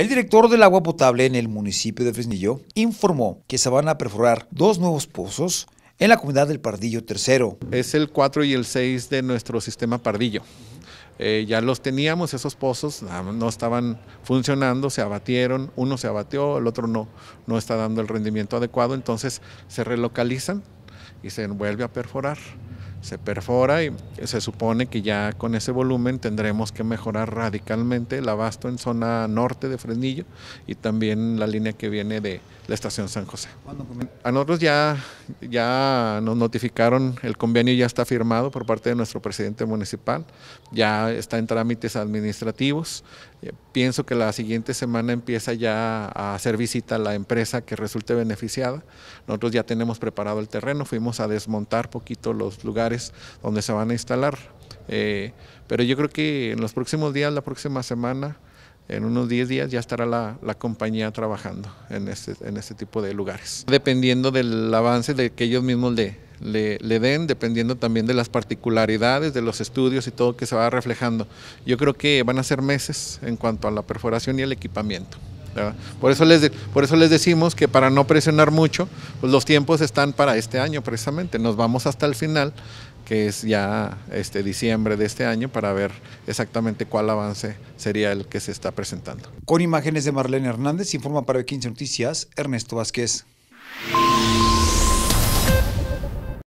El director del agua potable en el municipio de Fresnillo informó que se van a perforar dos nuevos pozos en la comunidad del Pardillo Tercero. Es el 4 y el 6 de nuestro sistema Pardillo. Eh, ya los teníamos, esos pozos no estaban funcionando, se abatieron, uno se abatió, el otro no, no está dando el rendimiento adecuado, entonces se relocalizan y se vuelve a perforar se perfora y se supone que ya con ese volumen tendremos que mejorar radicalmente el abasto en zona norte de Fresnillo y también la línea que viene de la estación San José. A nosotros ya ya nos notificaron, el convenio ya está firmado por parte de nuestro presidente municipal, ya está en trámites administrativos. Eh, pienso que la siguiente semana empieza ya a hacer visita a la empresa que resulte beneficiada. Nosotros ya tenemos preparado el terreno, fuimos a desmontar poquito los lugares donde se van a instalar. Eh, pero yo creo que en los próximos días, la próxima semana, en unos 10 días ya estará la, la compañía trabajando en este, en este tipo de lugares. Dependiendo del avance de que ellos mismos le, le, den, dependiendo también de las particularidades de los estudios y todo que se va reflejando. Yo creo que van a ser meses en cuanto a la perforación y el equipamiento. Por eso, les por eso les decimos que para no presionar mucho, pues los tiempos están para este año precisamente. Nos vamos hasta el final que es ya este diciembre de este año para ver exactamente cuál avance sería el que se está presentando. Con imágenes de Marlene Hernández, informa para 15 Noticias Ernesto Vázquez.